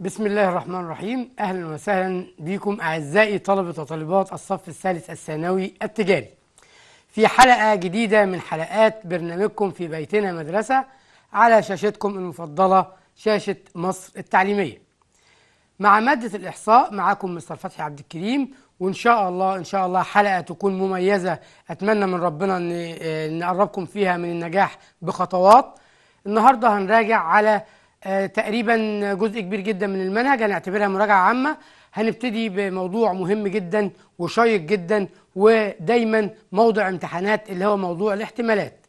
بسم الله الرحمن الرحيم اهلا وسهلا بكم اعزائي طلبه وطالبات الصف الثالث الثانوي التجاري في حلقه جديده من حلقات برنامجكم في بيتنا مدرسه على شاشتكم المفضله شاشه مصر التعليميه مع ماده الاحصاء معاكم مستر فتحي عبد الكريم وان شاء الله ان شاء الله حلقه تكون مميزه اتمنى من ربنا ان آه، نقربكم فيها من النجاح بخطوات النهارده هنراجع على آه، تقريبا جزء كبير جدا من المنهج هنعتبرها مراجعة عامة هنبتدي بموضوع مهم جدا وشيق جدا ودايما موضع امتحانات اللي هو موضوع الاحتمالات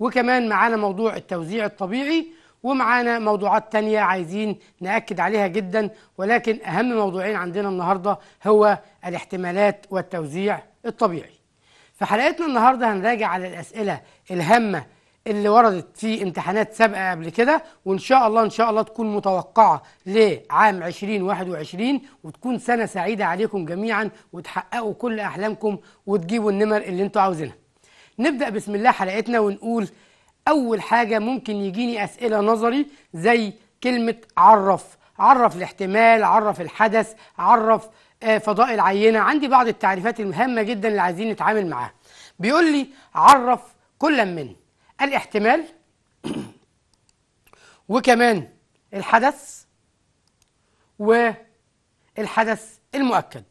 وكمان معانا موضوع التوزيع الطبيعي ومعانا موضوعات تانية عايزين نأكد عليها جدا ولكن أهم موضوعين عندنا النهاردة هو الاحتمالات والتوزيع الطبيعي في حلقتنا النهاردة هنراجع على الأسئلة الهامة اللي وردت في امتحانات سابقه قبل كده وان شاء الله ان شاء الله تكون متوقعه لعام 2021 وتكون سنه سعيده عليكم جميعا وتحققوا كل احلامكم وتجيبوا النمر اللي انتوا عاوزينها. نبدا بسم الله حلقتنا ونقول اول حاجه ممكن يجيني اسئله نظري زي كلمه عرف، عرف الاحتمال، عرف الحدث، عرف آه، فضاء العينه، عندي بعض التعريفات المهمه جدا اللي عايزين نتعامل معاها. بيقول لي عرف كلا من الاحتمال وكمان الحدث والحدث المؤكد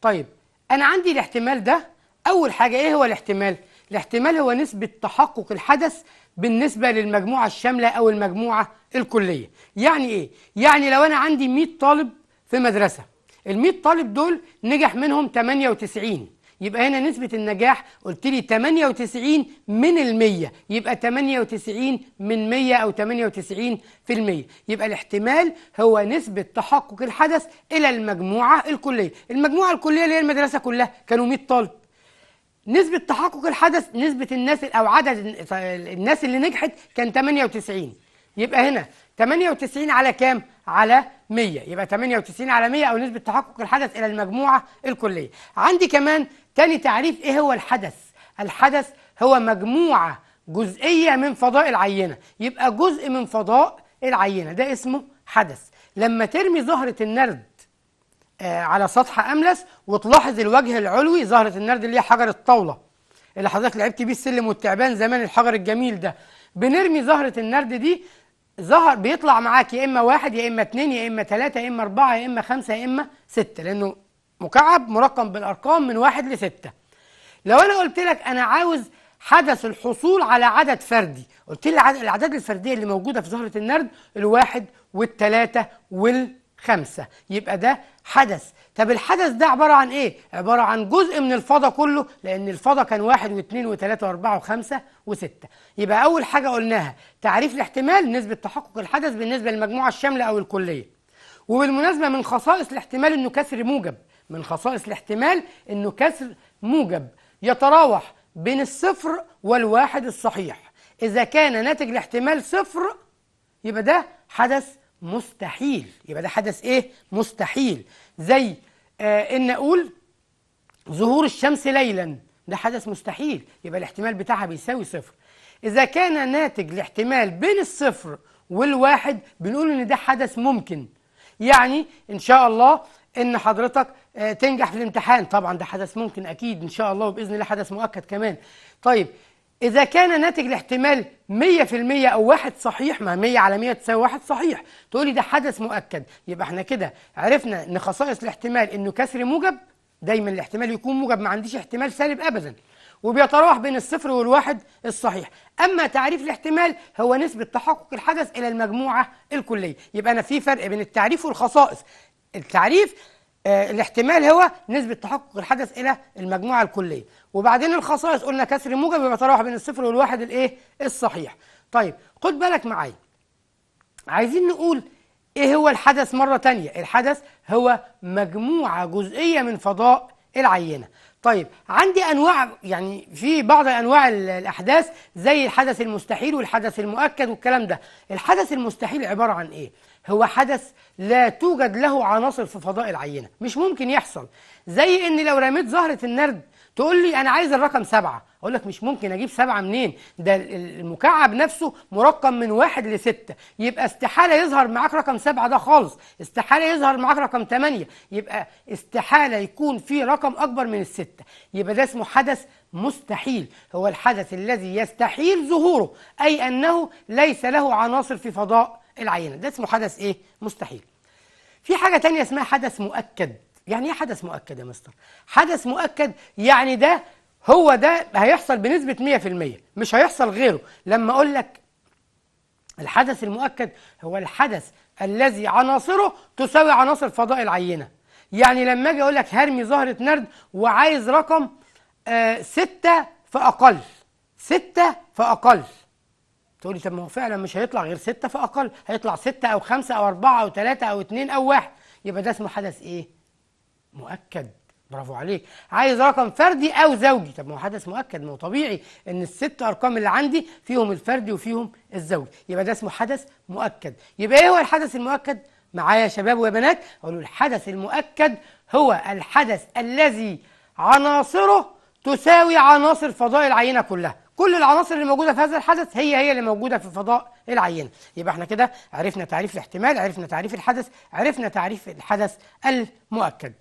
طيب أنا عندي الاحتمال ده أول حاجة إيه هو الاحتمال؟ الاحتمال هو نسبة تحقق الحدث بالنسبة للمجموعة الشاملة أو المجموعة الكلية يعني إيه؟ يعني لو أنا عندي 100 طالب في مدرسة ال 100 طالب دول نجح منهم 98 يبقى هنا نسبة النجاح قلت لي 98 من المية يبقى 98 من 100 أو 98 في المية يبقى الاحتمال هو نسبة تحقق الحدث إلى المجموعة الكلية المجموعة الكلية اللي هي المدرسة كلها كانوا 100 طالب نسبة تحقق الحدث نسبة الناس أو عدد الناس اللي نجحت كان 98 يبقى هنا 98 على كام؟ على 100 يبقى 98 على 100 أو نسبة تحقق الحدث إلى المجموعة الكلية عندي كمان تاني تعريف إيه هو الحدث الحدث هو مجموعة جزئية من فضاء العينة يبقى جزء من فضاء العينة ده اسمه حدث لما ترمي زهرة النرد آه، على سطح أملس وتلاحظ الوجه العلوي زهرة النرد اللي هي حجر الطاولة اللي حضرتك لعبت بيه السلم والتعبان زمان الحجر الجميل ده بنرمي زهرة النرد دي ظهر بيطلع معاك يا اما واحد يا اما اتنين يا اما تلاته يا اما اربعه يا اما خمسه يا اما سته لانه مكعب مرقم بالأرقام من واحد لستة لو أنا قلت لك أنا عاوز حدث الحصول على عدد فردي قلت لي الأعداد الفردية اللي موجودة في زهرة النرد الواحد والتلاتة والخمسة يبقى ده حدث طب الحدث ده عبارة عن إيه؟ عبارة عن جزء من الفضة كله لأن الفضة كان واحد واثنين وثلاثة وأربعة وخمسة وستة يبقى أول حاجة قلناها تعريف الاحتمال نسبة تحقق الحدث بالنسبة للمجموعة الشاملة أو الكلية وبالمناسبة من خصائص الاحتمال إنه كسر موجب من خصائص الاحتمال أنه كسر موجب يتراوح بين الصفر والواحد الصحيح إذا كان ناتج الاحتمال صفر يبقى ده حدث مستحيل يبقى ده حدث إيه؟ مستحيل زي آه إن أقول ظهور الشمس ليلا ده حدث مستحيل يبقى الاحتمال بتاعها بيساوي صفر إذا كان ناتج الاحتمال بين الصفر والواحد بنقول إن ده حدث ممكن يعني إن شاء الله ان حضرتك آه، تنجح في الامتحان طبعا ده حدث ممكن اكيد ان شاء الله وباذن الله حدث مؤكد كمان طيب اذا كان ناتج الاحتمال 100% او واحد صحيح ما 100 على 100 تساوي واحد صحيح تقولي ده حدث مؤكد يبقى احنا كده عرفنا ان خصائص الاحتمال انه كسر موجب دايما الاحتمال يكون موجب ما عنديش احتمال سالب ابدا وبيتراوح بين الصفر والواحد الصحيح أما تعريف الاحتمال هو نسبة تحقق الحدث إلى المجموعة الكلية يبقى أنا في فرق بين التعريف والخصائص التعريف آه، الاحتمال هو نسبة تحقق الحدث إلى المجموعة الكلية وبعدين الخصائص قلنا كسر موجب بيتراوح بين الصفر والواحد الإيه الصحيح طيب خد بالك معايا عايزين نقول إيه هو الحدث مرة تانية الحدث هو مجموعة جزئية من فضاء العينة طيب عندي انواع يعني في بعض انواع الاحداث زي الحدث المستحيل والحدث المؤكد والكلام ده الحدث المستحيل عباره عن ايه هو حدث لا توجد له عناصر في فضاء العينه مش ممكن يحصل زي ان لو رميت زهره النرد تقول لي انا عايز الرقم سبعة اقول لك مش ممكن اجيب سبعه منين ده المكعب نفسه مرقم من واحد لسته يبقى استحاله يظهر معاك رقم سبعه ده خالص استحاله يظهر معاك رقم ثمانيه يبقى استحاله يكون في رقم اكبر من السته يبقى ده اسمه حدث مستحيل هو الحدث الذي يستحيل ظهوره اي انه ليس له عناصر في فضاء العينه ده اسمه حدث ايه مستحيل في حاجه تانية اسمها حدث مؤكد يعني ايه حدث مؤكد يا مستر حدث مؤكد يعني ده هو ده هيحصل بنسبة 100% مش هيحصل غيره لما أقول لك الحدث المؤكد هو الحدث الذي عناصره تساوي عناصر فضاء العينة يعني لما أجي أقول لك هرمي زهرة نرد وعايز رقم آه ستة فأقل ستة فأقل تقول لي طب ما هو فعلا مش هيطلع غير ستة فأقل هيطلع ستة أو خمسة أو أربعة أو ثلاثة أو اتنين أو واحد يبقى ده اسمه حدث إيه؟ مؤكد برافو عليك عايز رقم فردي او زوجي طب ما هو حدث مؤكد ما هو طبيعي ان الست ارقام اللي عندي فيهم الفردي وفيهم الزوجي يبقى ده اسمه حدث مؤكد يبقى ايه هو الحدث المؤكد معايا يا شباب ويا بنات اقول الحدث المؤكد هو الحدث الذي عناصره تساوي عناصر فضاء العينه كلها كل العناصر اللي موجوده في هذا الحدث هي هي اللي موجوده في فضاء العينه يبقى احنا كده عرفنا تعريف الاحتمال عرفنا تعريف الحدث عرفنا تعريف الحدث المؤكد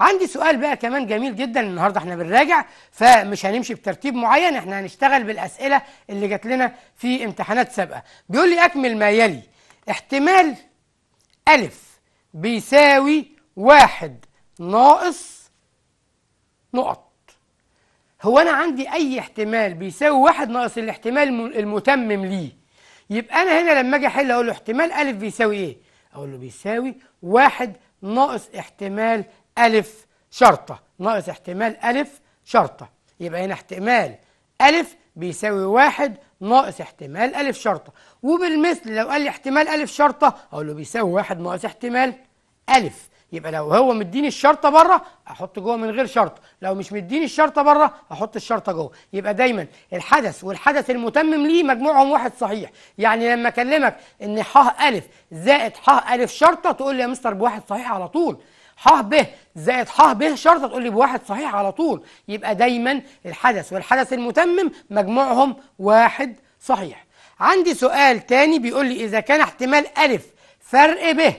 عندي سؤال بقى كمان جميل جدا النهارده احنا بنراجع فمش هنمشي بترتيب معين احنا هنشتغل بالاسئله اللي جات لنا في امتحانات سابقه بيقول لي اكمل ما يلي احتمال الف بيساوي واحد ناقص نقط هو انا عندي اي احتمال بيساوي واحد ناقص الاحتمال المتمم ليه يبقى انا هنا لما اجي احل اقول له احتمال الف بيساوي ايه اقول له بيساوي واحد ناقص احتمال ألف شرطة ناقص احتمال ألف شرطة يبقى هنا احتمال ألف بيساوي واحد ناقص احتمال ألف شرطة وبالمثل لو قال لي احتمال ألف شرطة أقول له بيساوي واحد ناقص احتمال ألف يبقى لو هو مديني الشرطه بره احط جوه من غير شرط لو مش مديني الشرطه بره احط الشرطه جوه يبقى دايما الحدث والحدث المتمم ليه مجموعهم واحد صحيح يعني لما اكلمك ان ح الف زائد ح الف شرطه تقول لي يا مستر بواحد صحيح على طول ح ب زائد ح ب شرط تقول لي بواحد صحيح على طول يبقى دايما الحدث والحدث المتمم مجموعهم واحد صحيح عندي سؤال تاني بيقول لي إذا كان احتمال ألف فرق ب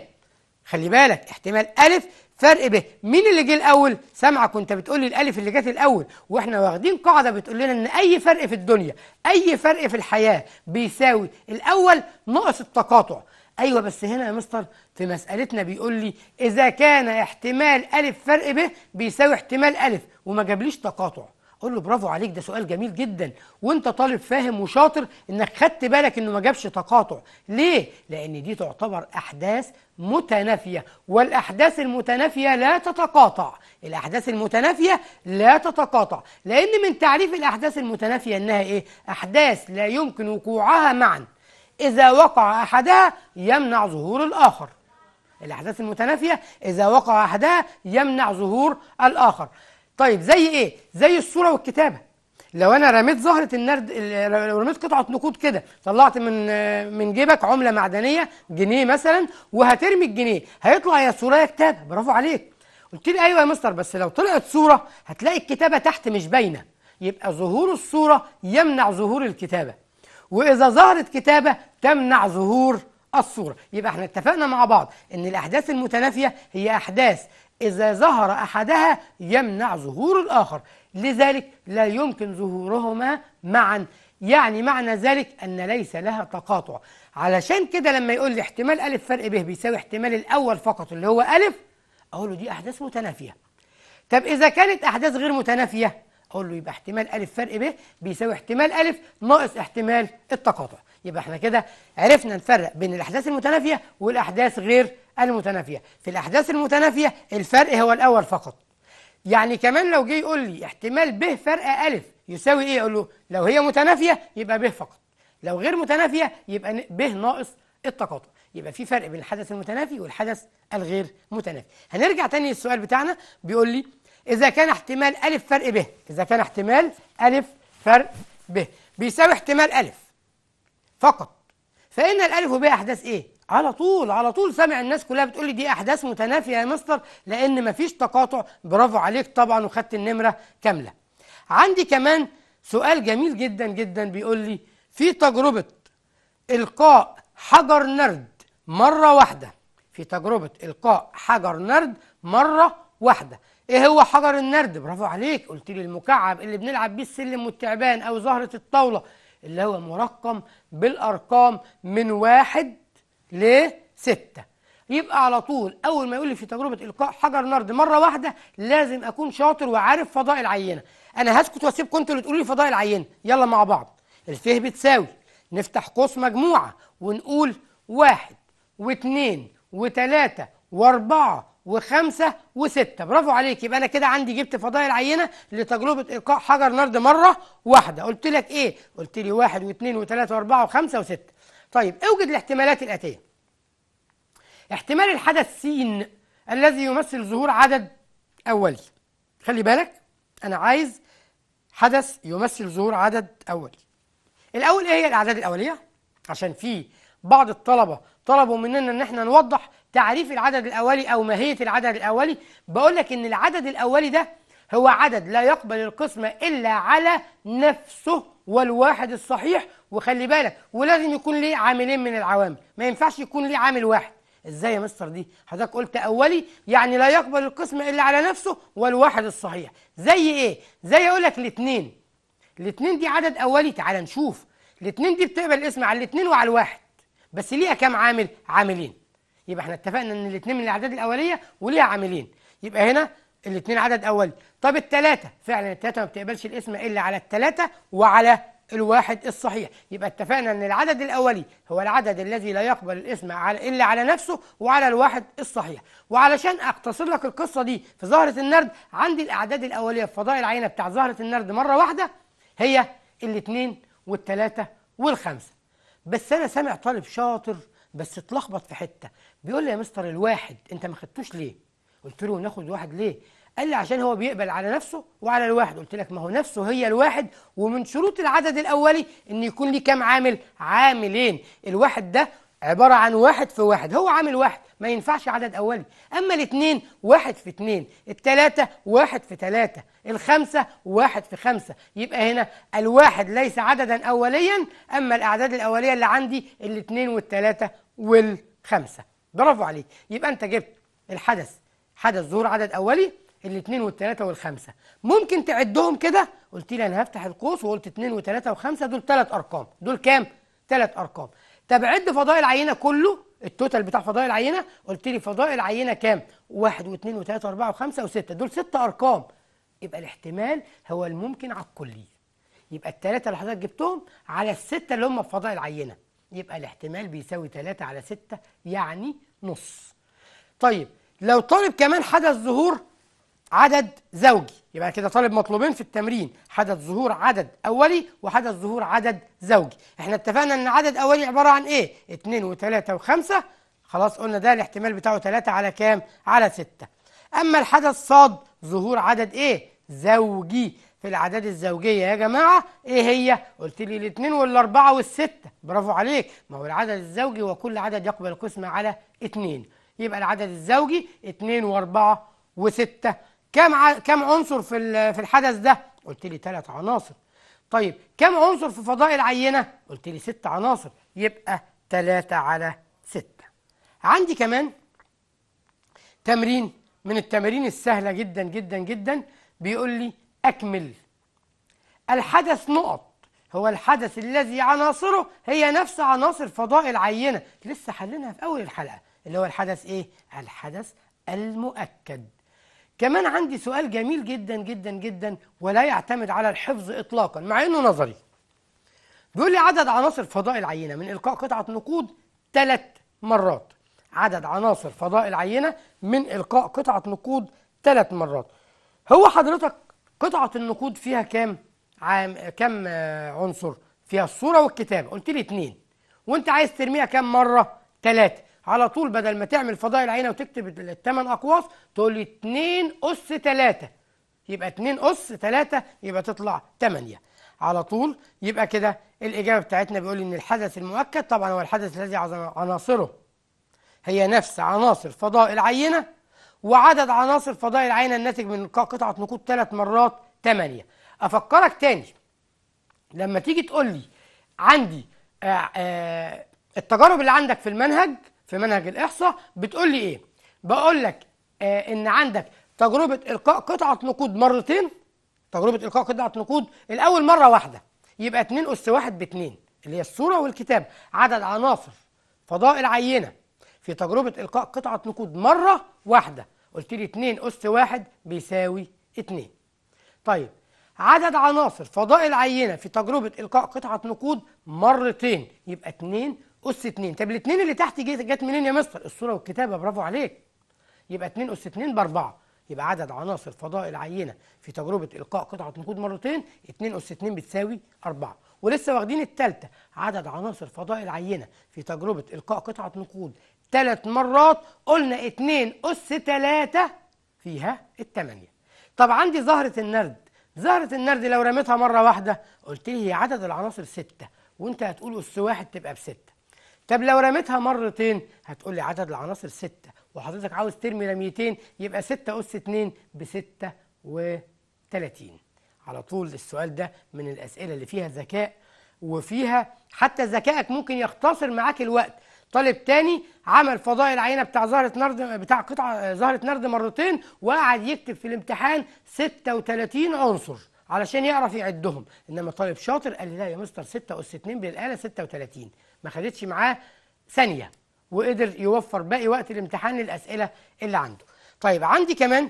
خلي بالك احتمال ألف فرق ب مين اللي جه الأول؟ سامعة كنت بتقول لي الألف اللي جت الأول وإحنا واخدين قاعدة بتقول لنا إن أي فرق في الدنيا أي فرق في الحياة بيساوي الأول ناقص التقاطع ايوه بس هنا يا مستر في مسالتنا بيقول لي اذا كان احتمال الف فرق ب بيساوي احتمال الف وما جابليش تقاطع اقول له برافو عليك ده سؤال جميل جدا وانت طالب فاهم وشاطر انك خدت بالك انه ما جابش تقاطع ليه لان دي تعتبر احداث متنافيه والاحداث المتنافيه لا تتقاطع الاحداث المتنافيه لا تتقاطع لان من تعريف الاحداث المتنافيه انها ايه احداث لا يمكن وقوعها معا إذا وقع أحدها يمنع ظهور الآخر الأحداث المتنافية إذا وقع أحدها يمنع ظهور الآخر طيب زي إيه؟ زي الصورة والكتابة لو أنا رميت زهرة النرد رميت قطعة نقود كده طلعت من من جيبك عملة معدنية جنيه مثلا وهترمي الجنيه هيطلع يا صورة يا كتابة برافو عليك قلت لي أيوه يا مستر بس لو طلعت صورة هتلاقي الكتابة تحت مش باينة يبقى ظهور الصورة يمنع ظهور الكتابة وإذا ظهرت كتابة تمنع ظهور الصورة يبقى احنا اتفقنا مع بعض ان الأحداث المتنافية هي أحداث إذا ظهر أحدها يمنع ظهور الآخر لذلك لا يمكن ظهورهما معا يعني معنى ذلك أن ليس لها تقاطع علشان كده لما يقول لي احتمال ألف فرق به بيساوي احتمال الأول فقط اللي هو ألف أقول له دي أحداث متنافية طب إذا كانت أحداث غير متنافية أقول له يبقى احتمال ا فرق ب بيساوي احتمال ا ناقص احتمال التقاطع يبقى احنا كده عرفنا نفرق بين الأحداث المتنافية والأحداث غير المتنافية في الأحداث المتنافية الفرق هو الأول فقط يعني كمان لو جه يقول لي احتمال ب فرق ا يساوي إيه أقول له لو هي متنافية يبقى ب فقط لو غير متنافية يبقى ب ناقص التقاطع يبقى في فرق بين الحدث المتنافي والحدث الغير متنافي هنرجع تاني للسؤال بتاعنا بيقول لي إذا كان احتمال أ فرق ب إذا كان احتمال أ فرق ب بيساوي احتمال أ فقط فإن الألف وب أحداث إيه؟ على طول على طول سامع الناس كلها بتقول لي دي أحداث متنافية يا مستر لأن مفيش تقاطع برافو عليك طبعا وخدت النمرة كاملة عندي كمان سؤال جميل جدا جدا بيقول لي في تجربة إلقاء حجر نرد مرة واحدة في تجربة إلقاء حجر نرد مرة واحدة ايه هو حجر النرد برافو عليك قلت لي المكعب اللي بنلعب بيه السلم والتعبان او زهرة الطاولة اللي هو مرقم بالارقام من واحد لستة يبقى على طول اول ما يقول لي في تجربة القاء حجر نرد مرة واحدة لازم اكون شاطر وعارف فضاء العينة انا هسكت واسيبكم انتوا اللي تقولوا لي فضاء العينة يلا مع بعض الف بتساوي نفتح قوس مجموعة ونقول واحد واثنين وثلاثة واربعة وخمسة وستة برافو عليك يبقى أنا كده عندي جبت فضائل عينة لتجربة إلقاء حجر نرد مرة واحدة قلت لك إيه؟ قلت لي واحد واثنين وثلاثة وأربعة وخمسة وستة طيب اوجد الاحتمالات الآتية احتمال الحدث سين الذي يمثل ظهور عدد أولي خلي بالك أنا عايز حدث يمثل ظهور عدد أولي الأول إيه هي الأعداد الأولية؟ عشان في بعض الطلبة طلبوا مننا إن احنا نوضح تعريف العدد الأولي أو ماهية العدد الأولي بقول لك إن العدد الأولي ده هو عدد لا يقبل القسمة إلا على نفسه والواحد الصحيح وخلي بالك ولازم يكون ليه عاملين من العوامل ما ينفعش يكون ليه عامل واحد ازاي يا مستر دي حضرتك قلت اولي يعني لا يقبل القسمة الا على نفسه والواحد الصحيح زي ايه زي اقول لك الاثنين الاثنين دي عدد اولي تعال نشوف الاثنين دي بتقبل الاسم على الاثنين وعلى الواحد بس ليها كام عامل عاملين يبقى احنا اتفقنا ان الاثنين من الاعداد الاوليه وليها عاملين يبقى هنا الاثنين عدد اولي طب الثلاثه فعلا الثلاثه ما بتقبلش الاسم الا على الثلاثه وعلى الواحد الصحيح يبقى اتفقنا ان العدد الاولي هو العدد الذي لا يقبل الاسم على الا على نفسه وعلى الواحد الصحيح وعلشان اقتصر لك القصه دي في زهره النرد عندي الاعداد الاوليه في فضاء العينه بتاع زهره النرد مره واحده هي الاثنين والثلاثه والخمسه بس انا سامع طالب شاطر بس اتلخبط في حته بيقول لي يا مستر الواحد انت ما خدتوش ليه قلت له ناخد واحد ليه قال لي عشان هو بيقبل على نفسه وعلى الواحد قلت لك ما هو نفسه هي الواحد ومن شروط العدد الاولي ان يكون ليه كام عامل عاملين الواحد ده عبارة عن واحد في واحد هو عامل واحد ما ينفعش عدد أولي أما الاثنين واحد في اثنين الثلاثة واحد في ثلاثة الخمسة واحد في خمسة يبقى هنا الواحد ليس عددا أوليا أما الأعداد الأولية اللي عندي الاثنين والثلاثة والخمسة برافو عليك يبقى انت جبت الحدث حدث ظهور عدد اولي الاثنين والثلاثه والخمسه ممكن تعدهم كده قلت لي انا هفتح القوس وقلت اثنين وثلاثه وخمسه دول ثلاث ارقام دول كام ثلاث ارقام طب عد فضاء العينه كله التوتال بتاع فضاء العينه قلت لي فضاء العينه كام واحد واثنين وثلاثه واربعه وخمسه وسته دول ست ارقام يبقى الاحتمال هو الممكن على الكليه يبقى الثلاثه اللي حضرتك جبتهم على السته اللي هم في فضاء العينه يبقى الاحتمال بيساوي 3 على 6 يعني نص طيب لو طالب كمان حدث ظهور عدد زوجي يبقى كده طالب مطلوبين في التمرين حدث ظهور عدد أولي وحدث ظهور عدد زوجي احنا اتفقنا ان عدد أولي عبارة عن ايه 2 و3 و5 خلاص قلنا ده الاحتمال بتاعه 3 على كام على 6 أما الحدث صاد ظهور عدد ايه زوجي في الأعداد الزوجية يا جماعة إيه هي؟ قلت لي الاثنين والأربعة والستة برافو عليك ما هو العدد الزوجي وكل عدد يقبل القسمة على اثنين يبقى العدد الزوجي اثنين وأربعة وستة كم ع... كم عنصر في في الحدث ده؟ قلت لي ثلاث عناصر طيب كم عنصر في فضاء العينة؟ قلت لي ست عناصر يبقى ثلاثة على ستة عندي كمان تمرين من التمارين السهلة جدا جدا جدا بيقول لي أكمل الحدث نقط هو الحدث الذي عناصره هي نفس عناصر فضاء العينة لسه حلناها في أول الحلقة اللي هو الحدث إيه؟ الحدث المؤكد كمان عندي سؤال جميل جدا جدا جدا ولا يعتمد على الحفظ إطلاقا مع إنه نظري بيقول لي عدد عناصر فضاء العينة من إلقاء قطعة نقود ثلاث مرات عدد عناصر فضاء العينة من إلقاء قطعة نقود ثلاث مرات هو حضرتك قطعة النقود فيها كام عام كام عنصر فيها الصورة والكتابة قلت لي اتنين وانت عايز ترميها كام مرة تلاتة على طول بدل ما تعمل فضائل العينة وتكتب الثمان أقواس تقول لي اتنين أس تلاتة يبقى اتنين أس تلاتة يبقى تطلع تمانية على طول يبقى كده الإجابة بتاعتنا بيقول لي إن الحدث المؤكد طبعا هو الحدث الذي عناصره هي نفس عناصر فضاء العينة وعدد عناصر فضاء العينة الناتج من إلقاء قطعة نقود ثلاث مرات 8 أفكرك تاني لما تيجي تقول لي عندي آه، آه، التجارب اللي عندك في المنهج في منهج الإحصاء بتقول لي إيه؟ بقول لك آه، إن عندك تجربة إلقاء قطعة نقود مرتين تجربة إلقاء قطعة نقود الأول مرة واحدة يبقى 2 أس 1 ب 2 اللي هي الصورة والكتاب عدد عناصر فضاء العينة في تجربة إلقاء قطعة نقود مرة واحدة قلت لي 2 أس 1 بيساوي 2 طيب عدد عناصر فضاء العينة في تجربة إلقاء قطعة نقود مرتين يبقى 2 أس 2 طب الاثنين اللي تحت جت منين يا مستر؟ الصورة والكتابة برافو عليك يبقى 2 أس 2 بأربعة يبقى عدد عناصر فضاء العينة في تجربة إلقاء قطعة نقود مرتين 2 أس 2 بتساوي 4 ولسه واخدين الثالثة عدد عناصر فضاء العينة في تجربة إلقاء قطعة نقود ثلاث مرات قلنا 2 أس 3 فيها التمانية طب عندي زهرة النرد زهرة النرد لو رميتها مرة واحدة قلت لي هي عدد العناصر ستة وأنت هتقول أس واحد تبقى بستة طب لو رميتها مرتين هتقول لي عدد العناصر ستة وحضرتك عاوز ترمي رميتين يبقى ستة أس اتنين بستة وتلاتين على طول السؤال ده من الأسئلة اللي فيها ذكاء وفيها حتى ذكائك ممكن يختصر معاك الوقت طالب تاني عمل فضاء العينه بتاع زهره نرد بتاع قطعه زهره نرد مرتين وقعد يكتب في الامتحان 36 عنصر علشان يعرف يعدهم انما طالب شاطر قال لي لا يا مستر 6 اس 2 بالاله 36 ما خدتش معاه ثانيه وقدر يوفر باقي وقت الامتحان للاسئله اللي عنده طيب عندي كمان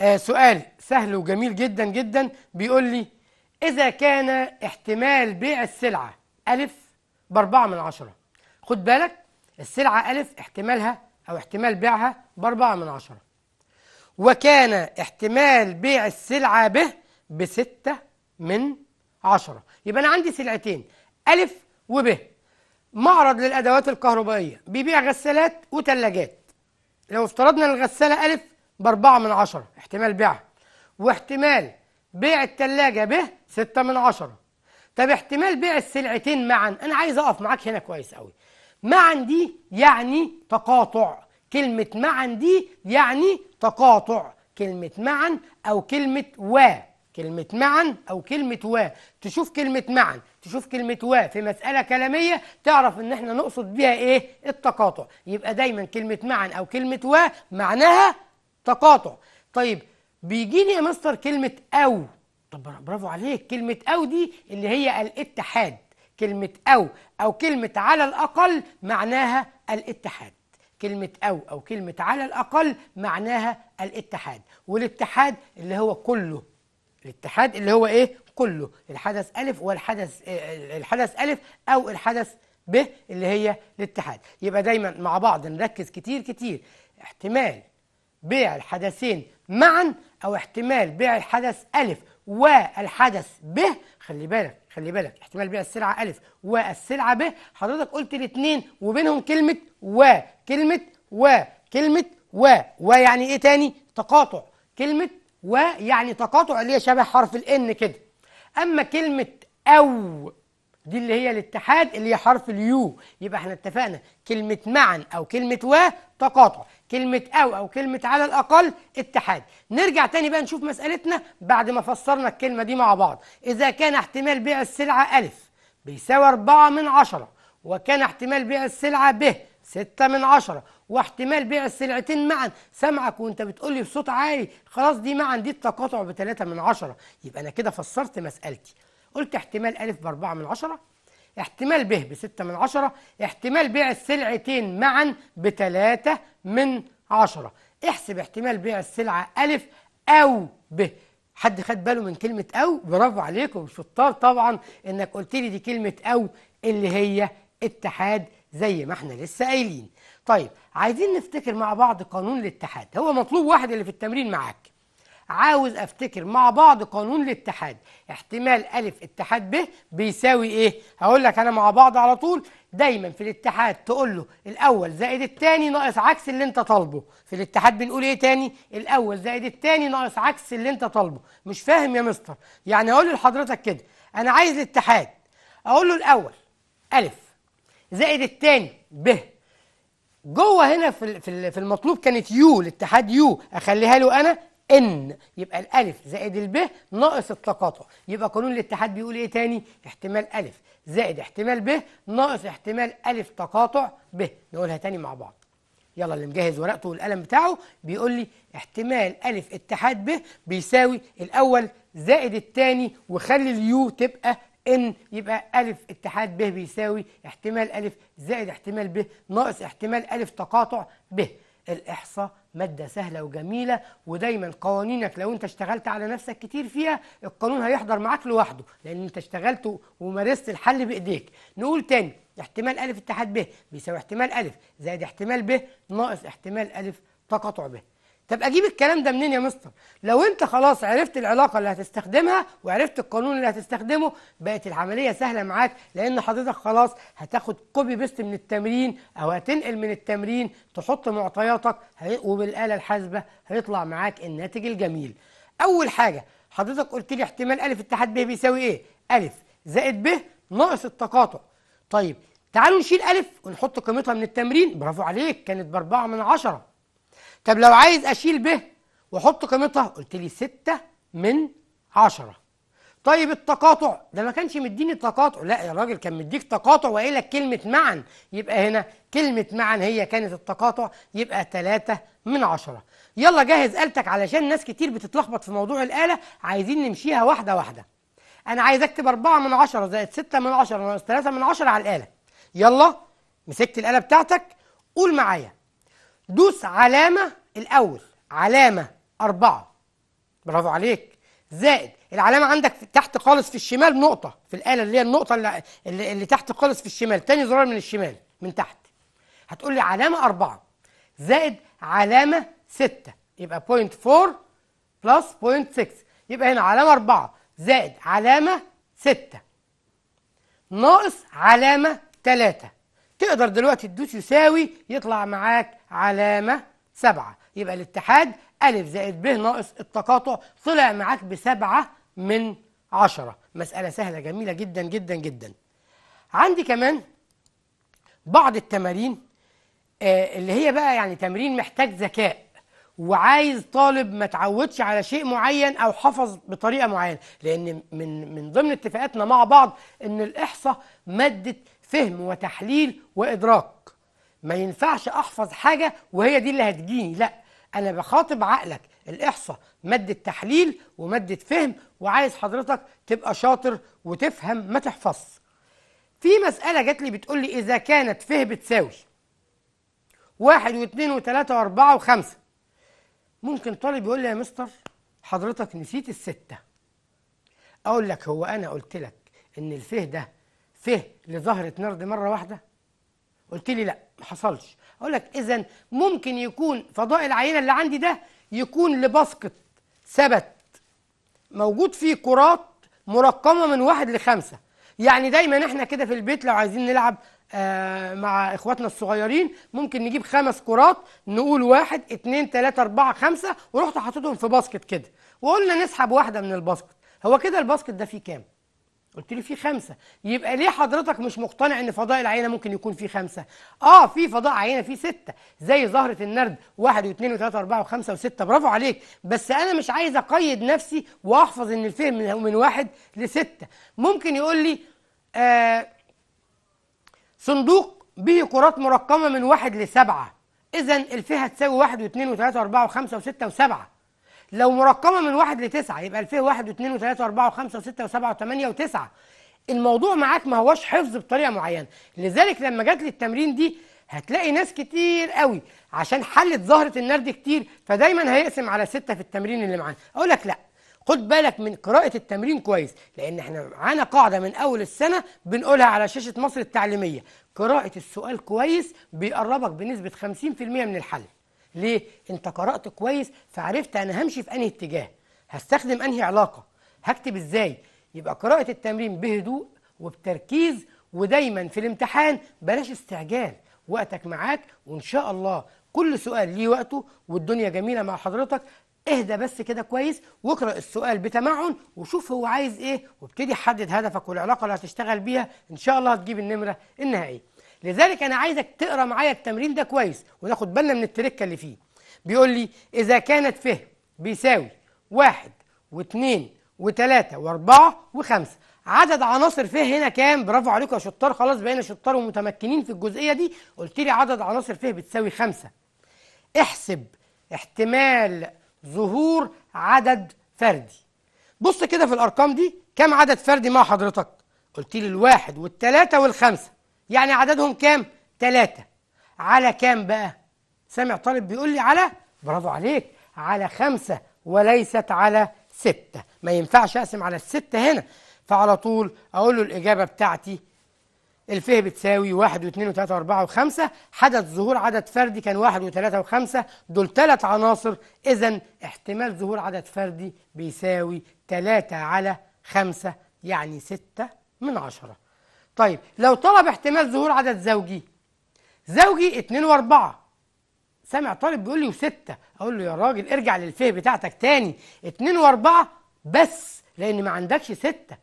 آه سؤال سهل وجميل جدا جدا بيقول لي إذا كان احتمال بيع السلعة ألف بأربعة من عشرة خد بالك السلعة ألف احتمالها أو احتمال بيعها بأربعة من عشرة وكان احتمال بيع السلعة ب بستة من عشرة يبقى أنا عندي سلعتين ألف وب معرض للأدوات الكهربائية بيبيع غسالات وتلاجات لو افترضنا الغسالة ألف بأربعة من عشرة احتمال بيعها واحتمال بيع التلاجة ب ستة من عشرة طب احتمال بيع السلعتين معا أنا عايز أقف معاك هنا كويس أوي معا دي يعني تقاطع كلمة معا دي يعني تقاطع كلمة معا أو كلمة و كلمة معا أو كلمة و تشوف كلمة معا تشوف كلمة و في مسألة كلامية تعرف إن إحنا نقصد بيها إيه؟ التقاطع يبقى دايما كلمة معا أو كلمة و معناها تقاطع طيب بيجيني يا مستر كلمة أو طب برافو عليك كلمة أو دي اللي هي الاتحاد كلمة أو أو كلمة على الأقل معناها الاتحاد كلمة أو أو كلمة على الأقل معناها الاتحاد والاتحاد اللي هو كله الاتحاد اللي هو إيه كله الحدث ألف والحدث الحدث ألف أو الحدث ب اللي هي الاتحاد يبقى دايما مع بعض نركز كتير كتير احتمال بيع الحدثين معا أو احتمال بيع الحدث ألف والحدث ب خلي بالك خلي بالك احتمال بيع السلعة ألف والسلعة ب حضرتك قلت الاتنين وبينهم كلمة و كلمة و كلمة و ويعني إيه تاني؟ تقاطع كلمة و يعني تقاطع اللي هي شبه حرف الإن كده أما كلمة أو دي اللي هي الاتحاد اللي هي حرف اليو يبقى احنا اتفقنا كلمة معا أو كلمة و تقاطع كلمة أو أو كلمة على الأقل اتحاد نرجع تاني بقى نشوف مسألتنا بعد ما فسرنا الكلمة دي مع بعض إذا كان احتمال بيع السلعة ألف بيساوي 4 من 10 وكان احتمال بيع السلعة ب 6 من 10 واحتمال بيع السلعتين معا سامعك وانت بتقولي بصوت عالي خلاص دي معا دي التقاطع بتلاتة من 10 يبقى أنا كده فسرت مسألتي قلت احتمال ألف ب 4 من 10 احتمال ب بستة من عشرة احتمال بيع السلعتين معا بتلاتة من عشرة احسب احتمال بيع السلعة أ أو ب حد خد باله من كلمة أو برافو عليكم شطار طبعا إنك قلت لي دي كلمة أو اللي هي اتحاد زي ما احنا لسه قايلين طيب عايزين نفتكر مع بعض قانون الاتحاد هو مطلوب واحد اللي في التمرين معاك عاوز افتكر مع بعض قانون الاتحاد احتمال الف اتحاد ب بيساوي ايه هقول لك انا مع بعض على طول دايما في الاتحاد تقول له الاول زائد الثاني ناقص عكس اللي انت طالبه في الاتحاد بنقول ايه تاني الاول زائد الثاني ناقص عكس اللي انت طالبه مش فاهم يا مستر يعني اقول لحضرتك كده انا عايز الاتحاد اقول له الاول الف زائد الثاني ب جوه هنا في في المطلوب كانت يو الاتحاد يو اخليها له انا ان يبقى الالف زائد الب ناقص التقاطع يبقى قانون الاتحاد بيقول ايه تاني احتمال الف زائد احتمال ب ناقص احتمال الف تقاطع ب نقولها تاني مع بعض يلا اللي مجهز ورقته والقلم بتاعه بيقول لي احتمال الف اتحاد ب بيساوي الاول زائد الثاني وخلي اليو تبقى ان يبقى الف اتحاد ب بيساوي احتمال الف زائد احتمال ب ناقص احتمال الف تقاطع ب الإحصاء مادة سهلة وجميلة ودايما قوانينك لو انت اشتغلت على نفسك كتير فيها القانون هيحضر معاك لوحده لأن انت اشتغلت ومارست الحل بإيديك نقول تاني احتمال ألف اتحاد ب بيساوي احتمال ألف زائد احتمال ب ناقص احتمال ألف تقاطع ب طب اجيب الكلام ده منين يا مستر لو انت خلاص عرفت العلاقه اللي هتستخدمها وعرفت القانون اللي هتستخدمه بقت العمليه سهله معاك لان حضرتك خلاص هتاخد كوبي بيست من التمرين او هتنقل من التمرين تحط معطياتك وبالاله الحاسبه هيطلع معاك الناتج الجميل اول حاجه حضرتك قلت لي احتمال الف اتحاد ب بيساوي ايه الف زائد ب ناقص التقاطع طيب تعالوا نشيل الف ونحط قيمتها من التمرين برافو عليك كانت باربعة من عشرة طب لو عايز اشيل ب واحط قيمتها قلت لي 6 من 10 طيب التقاطع ده ما كانش مديني تقاطع لا يا راجل كان مديك تقاطع وقايل لك كلمه معا يبقى هنا كلمه معا هي كانت التقاطع يبقى 3 من 10 يلا جهز آلتك علشان ناس كتير بتتلخبط في موضوع الآلة عايزين نمشيها واحدة واحدة أنا عايز أكتب 4 من 10 زائد 6 من 10 ناقص 3 من 10 على الآلة يلا مسكت الآلة بتاعتك قول معايا دوس علامة الأول علامة أربعة برافو عليك زائد العلامة عندك تحت خالص في الشمال نقطة في الآلة اللي هي النقطة اللي, اللي, اللي تحت خالص في الشمال تاني زرار من الشمال من تحت هتقول لي علامة أربعة زائد علامة ستة يبقى بوينت فور بلس بوينت سكس يبقى هنا علامة أربعة زائد علامة ستة ناقص علامة تلاتة تقدر دلوقتي تدوس يساوي يطلع معاك علامة سبعة يبقى الاتحاد ألف زائد ب ناقص التقاطع طلع معاك بسبعة من عشرة مسألة سهلة جميلة جدا جدا جدا عندي كمان بعض التمارين آه، اللي هي بقى يعني تمرين محتاج ذكاء وعايز طالب ما تعودش على شيء معين او حفظ بطريقه معينه لان من من ضمن اتفاقاتنا مع بعض ان الاحصاء ماده فهم وتحليل وادراك ما ينفعش احفظ حاجه وهي دي اللي هتجيني لا انا بخاطب عقلك الاحصاء ماده تحليل وماده فهم وعايز حضرتك تبقى شاطر وتفهم ما تحفظش في مساله جات لي بتقول لي اذا كانت فه بتساوي واحد واثنين وثلاثة وأربعة وخمسة ممكن طالب يقول لي يا مستر حضرتك نسيت الستة أقول لك هو أنا قلت لك إن الفه ده فه لظهرة نرد مرة واحدة قلت لي لأ ما حصلش اقول لك اذا ممكن يكون فضاء العينه اللي عندي ده يكون لباسكت ثبت موجود فيه كرات مرقمه من واحد لخمسه يعني دايما احنا كده في البيت لو عايزين نلعب آه مع اخواتنا الصغيرين ممكن نجيب خمس كرات نقول واحد اتنين تلاته اربعه خمسه ورحت حاططهم في باسكت كده وقلنا نسحب واحده من الباسكت هو كده الباسكت ده فيه كام؟ قلت لي في خمسة يبقى ليه حضرتك مش مقتنع ان فضاء العينة ممكن يكون فيه خمسة اه في فضاء عينة فيه ستة زي زهرة النرد واحد واثنين وثلاثة واربعة وخمسة وستة برافو عليك بس انا مش عايز اقيد نفسي واحفظ ان الفهم من, واحد لستة ممكن يقول لي آه صندوق به كرات مرقمة من واحد لسبعة اذا الفيها تساوي واحد واثنين وثلاثة واربعة وخمسة وستة وسبعة لو مرقمه من واحد لتسعه يبقى 2000 واحد واثنين وثلاثه واربعه وخمسه وسته وسبعه وثمانيه وتسعه الموضوع معاك ما هوش حفظ بطريقه معينه لذلك لما جت لي التمرين دي هتلاقي ناس كتير قوي عشان حلت ظهرة النرد كتير فدايما هيقسم على سته في التمرين اللي معانا اقول لك لا خد بالك من قراءة التمرين كويس لأن احنا معانا قاعدة من أول السنة بنقولها على شاشة مصر التعليمية قراءة السؤال كويس بيقربك بنسبة 50% من الحل ليه انت قرات كويس فعرفت انا همشي في انهي اتجاه هستخدم انهي علاقه هكتب ازاي يبقى قراءه التمرين بهدوء وبتركيز ودايما في الامتحان بلاش استعجال وقتك معاك وان شاء الله كل سؤال ليه وقته والدنيا جميله مع حضرتك اهدى بس كده كويس واقرا السؤال بتمعن وشوف هو عايز ايه وابتدي حدد هدفك والعلاقه اللي هتشتغل بيها ان شاء الله هتجيب النمره النهائيه لذلك أنا عايزك تقرأ معايا التمرين ده كويس وناخد بالنا من التركة اللي فيه بيقول لي إذا كانت فهم بيساوي واحد واثنين وثلاثة وأربعة وخمسة عدد عناصر فيه هنا كام؟ برافو عليكم يا شطار خلاص بقينا شطار ومتمكنين في الجزئية دي قلت لي عدد عناصر فيه بتساوي خمسة احسب احتمال ظهور عدد فردي بص كده في الأرقام دي كام عدد فردي مع حضرتك؟ قلت لي الواحد والثلاثة والخمسة يعني عددهم كام؟ ثلاثة على كام بقى؟ سامع طالب بيقول لي على برافو عليك على خمسة وليست على ستة ما ينفعش أقسم على الستة هنا فعلى طول أقول له الإجابة بتاعتي الف بتساوي واحد واثنين وثلاثة وأربعة وخمسة حدث ظهور عدد فردي كان واحد وثلاثة وخمسة دول ثلاث عناصر إذا احتمال ظهور عدد فردي بيساوي ثلاثة على خمسة يعني ستة من عشرة طيب لو طلب احتمال ظهور عدد زوجي زوجي 2 و4 سامع طالب بيقول لي وستة اقول له يا راجل ارجع للفيه بتاعتك تاني 2 و4 بس لان ما عندكش ستة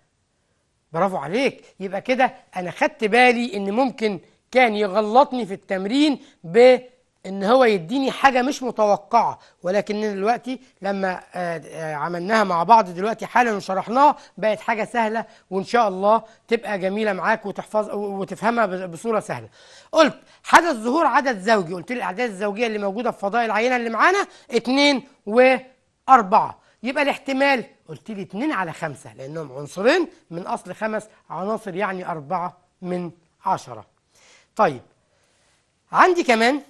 برافو عليك يبقى كده انا خدت بالي ان ممكن كان يغلطني في التمرين ب ان هو يديني حاجه مش متوقعه ولكن دلوقتي لما آه، آه، عملناها مع بعض دلوقتي حالا وشرحناها بقت حاجه سهله وان شاء الله تبقى جميله معاك وتحفظ وتفهمها بصوره سهله قلت حدث ظهور عدد زوجي قلت لي الاعداد الزوجيه اللي موجوده في فضاء العينه اللي معانا 2 و يبقى الاحتمال قلت لي 2 على 5 لانهم عنصرين من اصل خمس عناصر يعني أربعة من عشرة طيب عندي كمان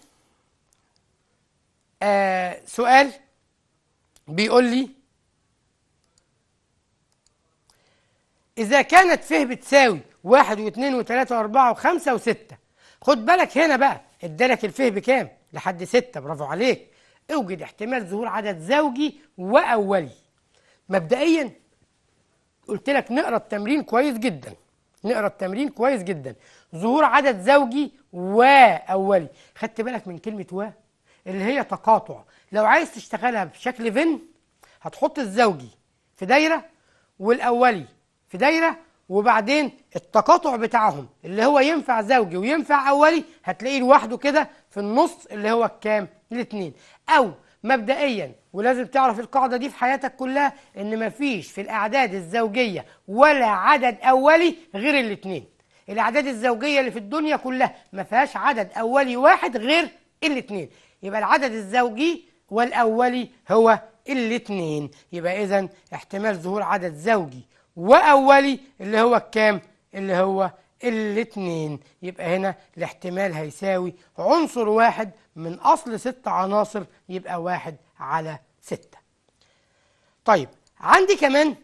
آه، سؤال بيقول لي إذا كانت فيه بتساوي واحد واثنين وثلاثة وأربعة وخمسة وستة خد بالك هنا بقى ادالك الفيه بكام؟ لحد ستة برافو عليك اوجد احتمال ظهور عدد زوجي وأولي مبدئيا قلت لك نقرا التمرين كويس جدا نقرا التمرين كويس جدا ظهور عدد زوجي وأولي خدت بالك من كلمة و اللي هي تقاطع لو عايز تشتغلها بشكل فين هتحط الزوجي في دايره والاولي في دايره وبعدين التقاطع بتاعهم اللي هو ينفع زوجي وينفع اولي هتلاقيه لوحده كده في النص اللي هو الكام الاثنين او مبدئيا ولازم تعرف القاعده دي في حياتك كلها ان مفيش في الاعداد الزوجيه ولا عدد اولي غير الاثنين الاعداد الزوجيه اللي في الدنيا كلها ما فيهاش عدد اولي واحد غير الاثنين يبقى العدد الزوجي والأولي هو الاثنين يبقى إذا احتمال ظهور عدد زوجي وأولي اللي هو الكام؟ اللي هو الاثنين يبقى هنا الاحتمال هيساوي عنصر واحد من أصل ست عناصر يبقى واحد على ستة طيب عندي كمان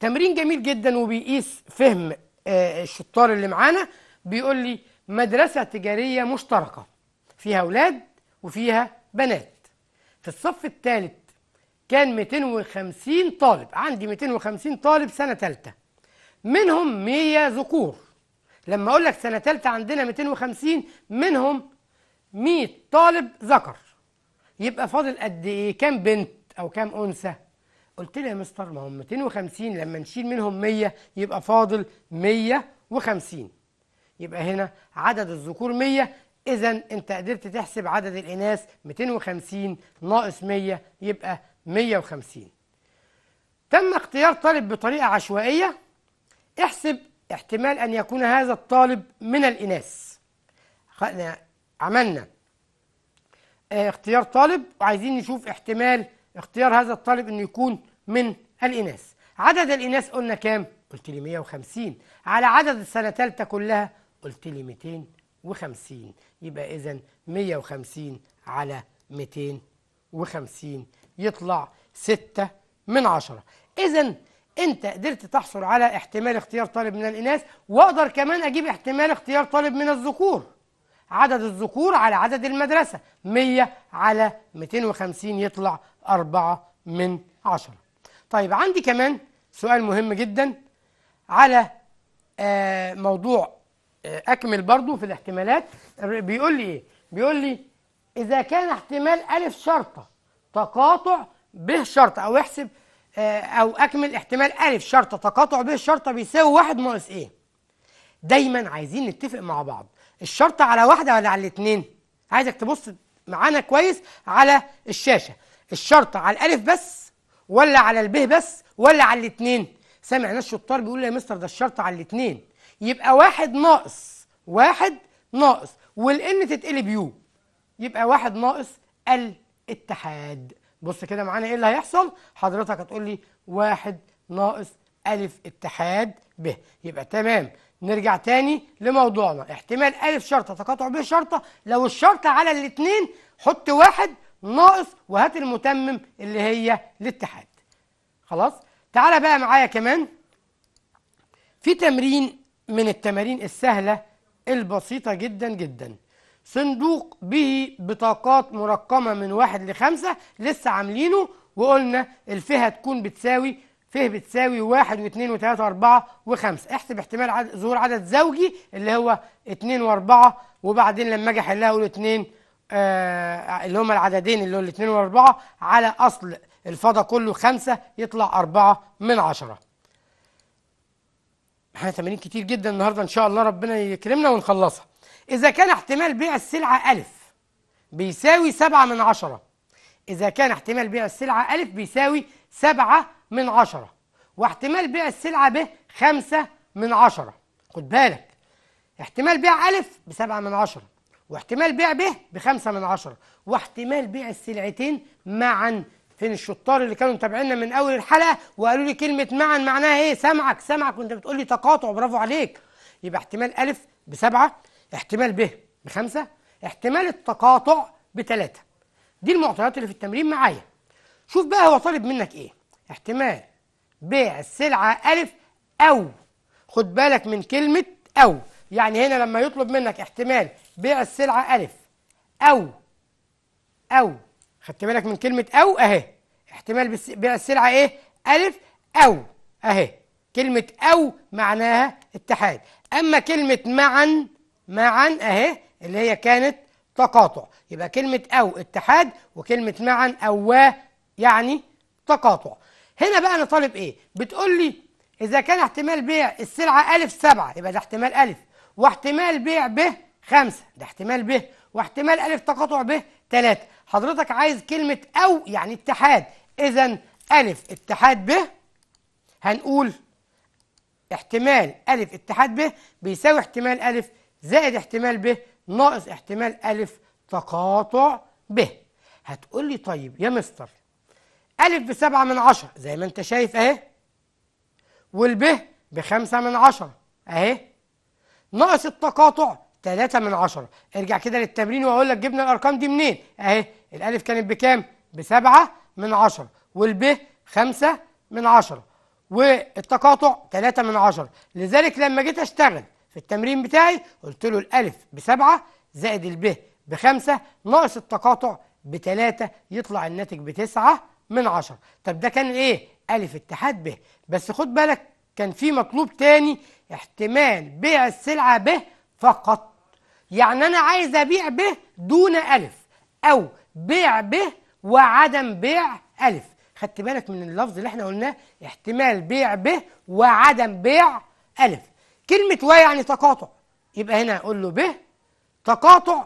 تمرين جميل جدا وبيقيس فهم آه، الشطار اللي معانا بيقول لي مدرسة تجارية مشتركة فيها أولاد وفيها بنات في الصف الثالث كان 250 طالب عندي 250 طالب سنة ثالثة منهم 100 ذكور لما أقول لك سنة ثالثة عندنا 250 منهم 100 طالب ذكر يبقى فاضل قد إيه كام بنت أو كام أنثى قلت لي يا مستر ما هم 250 لما نشيل منهم 100 يبقى فاضل 150 يبقى هنا عدد الذكور 100 إذا أنت قدرت تحسب عدد الإناث 250 ناقص 100 يبقى 150 تم اختيار طالب بطريقة عشوائية احسب احتمال أن يكون هذا الطالب من الإناث عملنا آه، اختيار طالب وعايزين نشوف احتمال اختيار هذا الطالب أنه يكون من الإناث عدد الإناث قلنا كام؟ قلت لي 150 على عدد السنة الثالثه كلها قلت لي 200 وخمسين يبقى إذا 150 على 250 يطلع 6 من 10 إذا أنت قدرت تحصل على احتمال اختيار طالب من الإناث وأقدر كمان أجيب احتمال اختيار طالب من الذكور عدد الذكور على عدد المدرسة 100 على 250 يطلع 4 من 10 طيب عندي كمان سؤال مهم جدا على آه، موضوع آه، أكمل برضو في الاحتمالات بيقول لي إيه؟ بيقول لي إذا كان احتمال ألف شرطة تقاطع ب شرطة أو احسب آه، أو أكمل احتمال ألف شرطة تقاطع ب شرطة بيساوي واحد ناقص إيه؟ دايما عايزين نتفق مع بعض الشرطة على واحدة ولا على الاثنين عايزك تبص معانا كويس على الشاشة الشرطة على الألف بس ولا على الب بس ولا على الاثنين سامع ناس شطار بيقول لي يا مستر ده الشرطة على الاثنين يبقى واحد ناقص واحد ناقص والان تتقلب يو يبقى واحد ناقص الاتحاد بص كده معانا ايه اللي هيحصل حضرتك هتقول لي واحد ناقص ألف اتحاد ب يبقى تمام نرجع تاني لموضوعنا احتمال ألف شرطة تقاطع ب شرطة لو الشرطة على الاتنين حط واحد ناقص وهات المتمم اللي هي الاتحاد خلاص تعالى بقى معايا كمان في تمرين من التمارين السهلة البسيطة جدا جدا صندوق به بطاقات مرقمة من واحد لخمسة لسه عاملينه وقلنا الفئة تكون بتساوي فيه بتساوي واحد واثنين وثلاثة واربعة وخمسة احسب احتمال عدد ظهور عدد زوجي اللي هو اتنين واربعة وبعدين لما اجي احلها اقول اتنين آه اللي هما العددين اللي هو الاثنين واربعة على اصل الفضة كله خمسة يطلع اربعة من عشرة احنا تمارين كتير جدا النهارده ان شاء الله ربنا يكرمنا ونخلصها اذا كان احتمال بيع السلعه الف بيساوي سبعة من عشرة اذا كان احتمال بيع السلعه الف بيساوي سبعة من عشرة واحتمال بيع السلعه ب خمسة من عشرة خد بالك احتمال بيع الف بسبعة من عشرة واحتمال بيع ب بخمسة من عشرة واحتمال بيع السلعتين معا فين الشطار اللي كانوا متابعينا من اول الحلقه وقالوا لي كلمه معا معناها ايه سامعك سامعك وانت بتقول لي تقاطع برافو عليك يبقى احتمال الف بسبعه احتمال ب بخمسه احتمال التقاطع بثلاثه دي المعطيات اللي في التمرين معايا شوف بقى هو طالب منك ايه احتمال بيع السلعه الف او خد بالك من كلمه او يعني هنا لما يطلب منك احتمال بيع السلعه الف او او خدت بالك من كلمة أو أهي احتمال بيع السلعة إيه؟ ألف أو أهي كلمة أو معناها اتحاد أما كلمة معا معا أهي اللي هي كانت تقاطع يبقى كلمة أو اتحاد وكلمة معا أو وا يعني تقاطع هنا بقى أنا طالب إيه؟ بتقول لي إذا كان احتمال بيع السلعة ألف سبعة يبقى ده احتمال ألف واحتمال بيع ب خمسة ده احتمال ب واحتمال ألف تقاطع ب ثلاثة حضرتك عايز كلمة أو يعني اتحاد إذا ألف اتحاد ب هنقول احتمال ألف اتحاد ب بيساوي احتمال ألف زائد احتمال ب ناقص احتمال ألف تقاطع ب هتقول لي طيب يا مستر ألف بسبعة من عشرة زي ما أنت شايف أهي والب بخمسة من عشرة أهي ناقص التقاطع 3 من 10 ارجع كده للتمرين واقول لك جبنا الارقام دي منين اهي الألف كانت بكام؟ بسبعة من عشرة والب خمسة من عشرة والتقاطع ثلاثة من عشرة لذلك لما جيت اشتغل في التمرين بتاعي قلت له الالف بسبعة زائد الب بخمسة ناقص التقاطع بتلاتة يطلع الناتج بتسعة من عشرة طب ده كان ايه الف اتحاد ب بس خد بالك كان في مطلوب تاني احتمال بيع السلعة ب فقط يعني انا عايز ابيع ب دون الف او بيع ب وعدم بيع ألف خدت بالك من اللفظ اللي احنا قلناه احتمال بيع ب وعدم بيع ألف كلمة و يعني تقاطع يبقى هنا أقول له ب تقاطع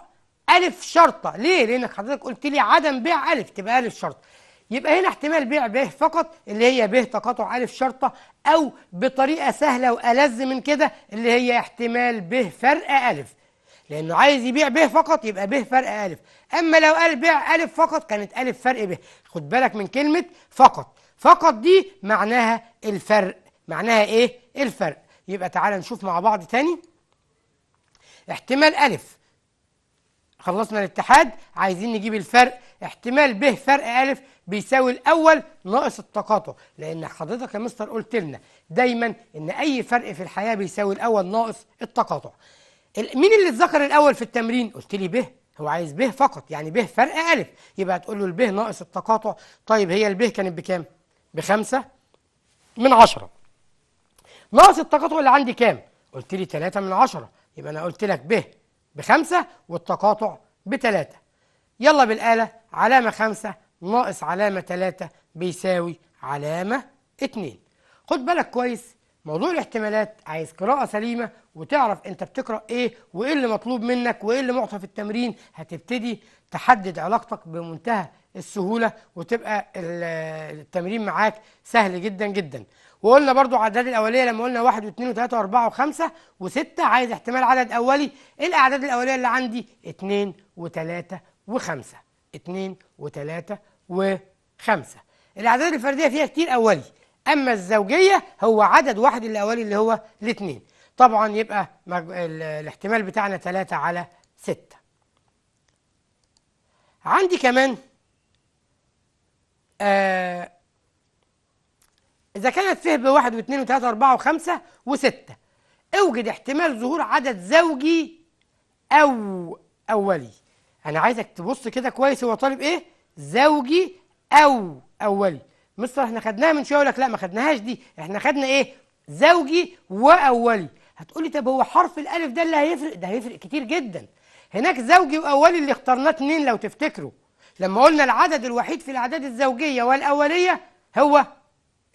ألف شرطة ليه؟ لأنك حضرتك قلت لي عدم بيع ألف تبقى ألف شرطة يبقى هنا احتمال بيع ب فقط اللي هي ب تقاطع ألف شرطة أو بطريقة سهلة وألذ من كده اللي هي احتمال ب فرق ألف لأنه عايز يبيع به فقط يبقى به فرق ألف أما لو قال بيع ألف فقط كانت ألف فرق به خد بالك من كلمة فقط فقط دي معناها الفرق معناها إيه؟ الفرق يبقى تعالى نشوف مع بعض تاني احتمال ألف خلصنا الاتحاد عايزين نجيب الفرق احتمال ب فرق ألف بيساوي الأول ناقص التقاطع لأن حضرتك يا مستر قلت لنا دايما إن أي فرق في الحياة بيساوي الأول ناقص التقاطع مين اللي اتذكر الاول في التمرين قلت لي به هو عايز به فقط يعني به فرق الف يبقى تقول له البه ناقص التقاطع طيب هي البه كانت بكام بخمسة من عشرة ناقص التقاطع اللي عندي كام قلت لي تلاتة من عشرة يبقى انا قلت لك به بخمسة والتقاطع بتلاتة يلا بالآلة علامة خمسة ناقص علامة تلاتة بيساوي علامة اتنين خد بالك كويس موضوع الاحتمالات عايز قراءة سليمة وتعرف انت بتقرا ايه وايه اللي مطلوب منك وايه اللي معطى في التمرين هتبتدي تحدد علاقتك بمنتهى السهوله وتبقى التمرين معاك سهل جدا جدا وقلنا برضو الاعداد الاوليه لما قلنا واحد واثنين وثلاثه واربعه وخمسه وسته عايز احتمال عدد اولي الاعداد الاوليه اللي عندي اثنين وثلاثه وخمسه اثنين وثلاثه وخمسه الاعداد الفرديه فيها كتير اولي اما الزوجيه هو عدد واحد الاولي اللي هو الاثنين طبعا يبقى الاحتمال بتاعنا 3 على 6 عندي كمان آه إذا كانت فيه بواحد واثنين وثلاثة أربعة وخمسة وستة اوجد احتمال ظهور عدد زوجي أو أولي أنا عايزك تبص كده كويس هو طالب إيه؟ زوجي أو أولي مستر احنا خدناها من شوية يقول لك لا ما خدناهاش دي احنا خدنا إيه؟ زوجي وأولي هتقولي طب هو حرف الالف ده اللي هيفرق ده هيفرق كتير جدا هناك زوجي واولي اللي اخترناه اتنين لو تفتكروا لما قلنا العدد الوحيد في الاعداد الزوجيه والاوليه هو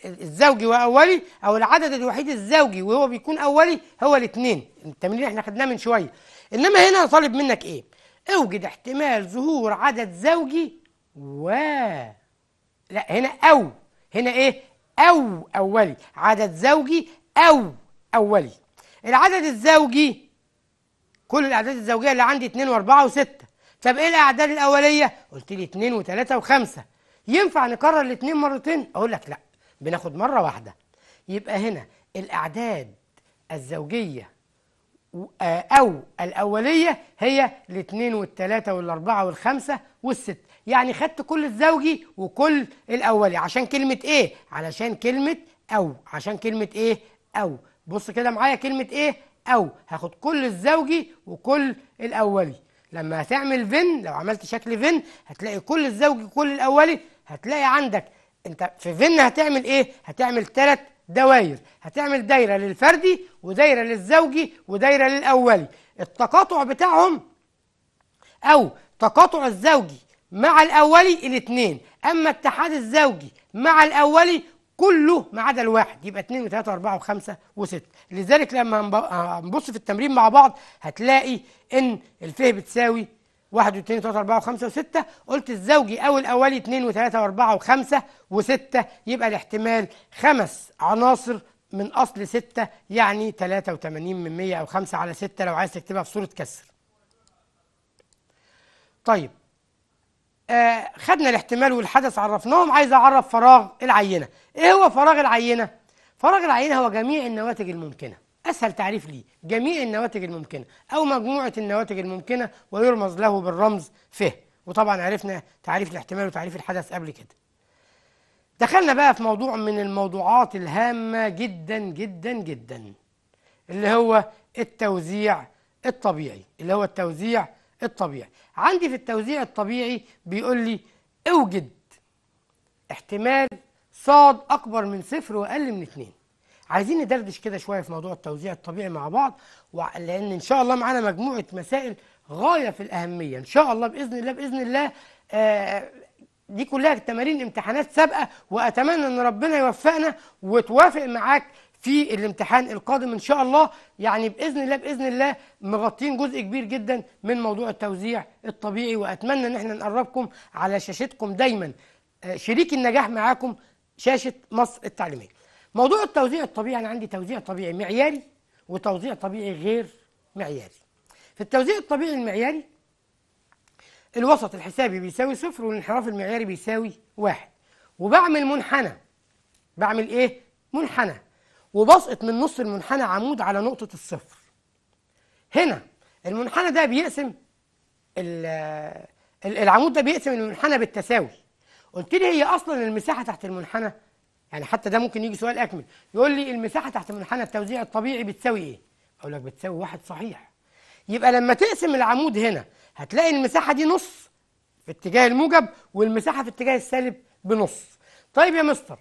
الزوجي واولي او العدد الوحيد الزوجي وهو بيكون اولي هو الاثنين التمرين اللي احنا خدناه من شويه انما هنا طالب منك ايه اوجد احتمال ظهور عدد زوجي و لا هنا او هنا ايه او اولي عدد زوجي او اولي العدد الزوجي كل الأعداد الزوجية اللي عندي 2 و4 و6 طب إيه الأعداد الأولية؟ قلت لي 2 و3 و5 ينفع نكرر الاثنين مرتين؟ أقول لك لأ بناخد مرة واحدة يبقى هنا الأعداد الزوجية آه، أو الأولية هي الاثنين والثلاثة والأربعة والخمسة والست يعني خدت كل الزوجي وكل الأولي عشان كلمة إيه؟ علشان كلمة أو عشان كلمة إيه؟ أو بص كده معايا كلمة ايه او هاخد كل الزوجي وكل الاولي لما هتعمل فين لو عملت شكل فين هتلاقي كل الزوجي وكل الاولي هتلاقي عندك انت في فين هتعمل ايه هتعمل ثلاث دواير هتعمل دايرة للفردي ودايرة للزوجي ودايرة للاولي التقاطع بتاعهم او تقاطع الزوجي مع الاولي الاثنين اما اتحاد الزوجي مع الاولي كله ما عدا الواحد يبقى 2 و3 و4 و5 و6 لذلك لما هنبص في التمرين مع بعض هتلاقي ان الفه بتساوي 1 و2 و3 و4 و5 و6 قلت الزوجي او الاولي 2 و3 و4 و5 و6 يبقى الاحتمال خمس عناصر من اصل 6 يعني 83 من 100 او 5 على 6 لو عايز تكتبها في صوره كسر طيب آه خدنا الاحتمال والحدث عرفناهم عايز اعرف فراغ العينه إيه هو فراغ العينة؟ فراغ العينة هو جميع النواتج الممكنة أسهل تعريف ليه جميع النواتج الممكنة أو مجموعة النواتج الممكنة ويرمز له بالرمز ف وطبعا عرفنا تعريف الاحتمال وتعريف الحدث قبل كده دخلنا بقى في موضوع من الموضوعات الهامة جدا جدا جدا اللي هو التوزيع الطبيعي اللي هو التوزيع الطبيعي عندي في التوزيع الطبيعي بيقول لي اوجد احتمال صاد أكبر من صفر وأقل من اتنين عايزين ندردش كده شوية في موضوع التوزيع الطبيعي مع بعض لأن إن شاء الله معانا مجموعة مسائل غاية في الأهمية إن شاء الله بإذن الله بإذن الله آه، دي كلها تمارين امتحانات سابقة وأتمنى أن ربنا يوفقنا وتوافق معاك في الامتحان القادم ان شاء الله يعني باذن الله باذن الله مغطين جزء كبير جدا من موضوع التوزيع الطبيعي واتمنى ان احنا نقربكم على شاشتكم دايما آه، شريك النجاح معاكم شاشة مصر التعليمية موضوع التوزيع الطبيعي أنا عندي توزيع طبيعي معياري وتوزيع طبيعي غير معياري في التوزيع الطبيعي المعياري الوسط الحسابي بيساوي صفر والانحراف المعياري بيساوي واحد وبعمل منحنى بعمل ايه؟ منحنى وبسقط من نص المنحنى عمود على نقطة الصفر هنا المنحنى ده بيقسم العمود ده بيقسم المنحنى بالتساوي قلت لي هي اصلا المساحه تحت المنحنى يعني حتى ده ممكن يجي سؤال اكمل يقول لي المساحه تحت المنحنى التوزيع الطبيعي بتساوي ايه اقول لك بتساوي واحد صحيح يبقى لما تقسم العمود هنا هتلاقي المساحه دي نص في اتجاه الموجب والمساحه في اتجاه السالب بنص طيب يا مستر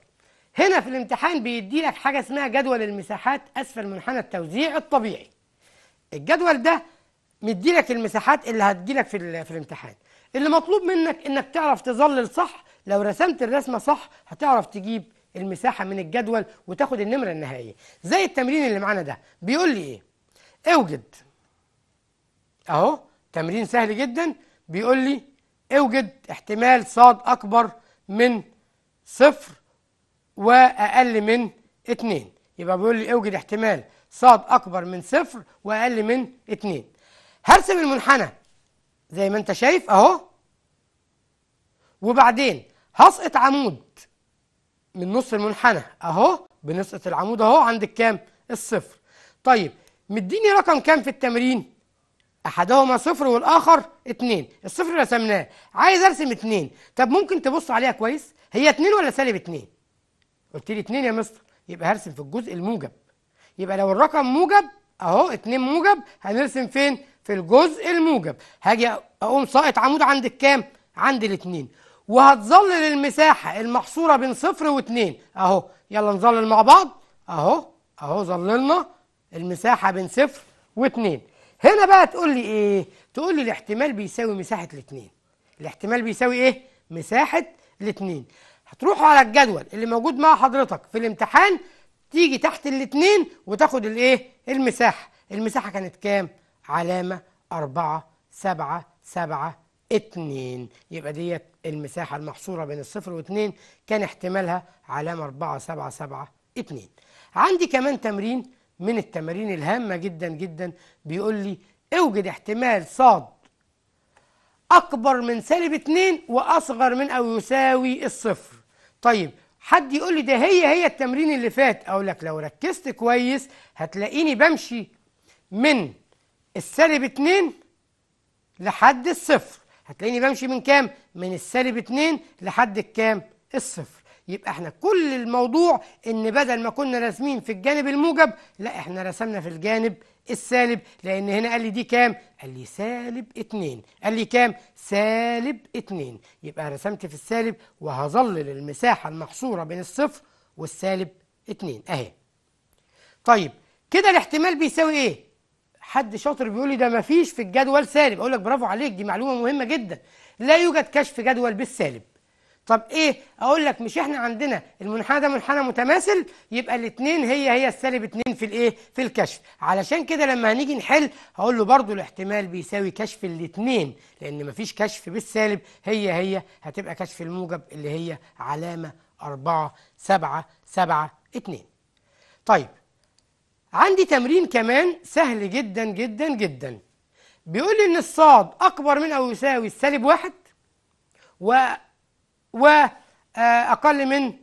هنا في الامتحان بيدي لك حاجه اسمها جدول المساحات اسفل منحنى التوزيع الطبيعي الجدول ده مدي لك المساحات اللي هتجي لك في, في الامتحان اللي مطلوب منك انك تعرف تظلل صح لو رسمت الرسمه صح هتعرف تجيب المساحه من الجدول وتاخد النمره النهائيه زي التمرين اللي معانا ده بيقول لي ايه اوجد اهو تمرين سهل جدا بيقول لي اوجد احتمال صاد اكبر من صفر واقل من اتنين يبقى بيقول لي اوجد احتمال صاد اكبر من صفر واقل من اتنين هرسم المنحنى زي ما انت شايف اهو وبعدين هسقط عمود من نص المنحنى اهو بنسقط العمود اهو عند الكام الصفر طيب مديني رقم كام في التمرين احدهما صفر والاخر اتنين الصفر رسمناه عايز ارسم اتنين طب ممكن تبص عليها كويس هي اتنين ولا سالب اتنين قلت لي اتنين يا مستر يبقى هرسم في الجزء الموجب يبقى لو الرقم موجب اهو اتنين موجب هنرسم فين في الجزء الموجب هاجي اقوم ساقط عمود عند الكام عند الاتنين وهتظلل المساحة المحصورة بين صفر واتنين أهو يلا نظلل مع بعض أهو أهو ظللنا المساحة بين صفر واتنين هنا بقى تقول لي إيه؟ تقول لي الاحتمال بيساوي مساحة الاتنين الاحتمال بيساوي إيه؟ مساحة الاتنين هتروحوا على الجدول اللي موجود مع حضرتك في الامتحان تيجي تحت الاتنين وتاخد الايه؟ المساحة المساحة كانت كام؟ علامة أربعة سبعة سبعة 2 يبقى ديت المساحة المحصورة بين الصفر و2 كان احتمالها علامة 4 7 7 2 عندي كمان تمرين من التمارين الهامة جدا جدا بيقول لي اوجد احتمال ص أكبر من سالب 2 وأصغر من أو يساوي الصفر طيب حد يقول لي ده هي هي التمرين اللي فات أقول لك لو ركزت كويس هتلاقيني بمشي من السالب 2 لحد الصفر هتلاقيني بمشي من كام؟ من السالب 2 لحد الكام؟ الصفر يبقى احنا كل الموضوع ان بدل ما كنا راسمين في الجانب الموجب لا احنا رسمنا في الجانب السالب لان هنا قال لي دي كام قال لي سالب 2 قال لي كام سالب 2 يبقى رسمت في السالب وهظلل المساحه المحصوره بين الصفر والسالب 2 اهي طيب كده الاحتمال بيساوي ايه حد شاطر بيقول لي ده ما فيش في الجدول سالب اقول لك برافو عليك دي معلومه مهمه جدا لا يوجد كشف جدول بالسالب طب ايه اقول لك مش احنا عندنا المنحنى ده منحنى متماثل يبقى الاثنين هي هي السالب اتنين في الايه في الكشف علشان كده لما هنيجي نحل هقول له برضو الاحتمال بيساوي كشف الاثنين لان مفيش كشف بالسالب هي هي هتبقى كشف الموجب اللي هي علامه 4 7 7 2 طيب عندي تمرين كمان سهل جدا جدا جدا بيقول لي ان الصاد اكبر من او يساوي السالب واحد و و آه، اقل من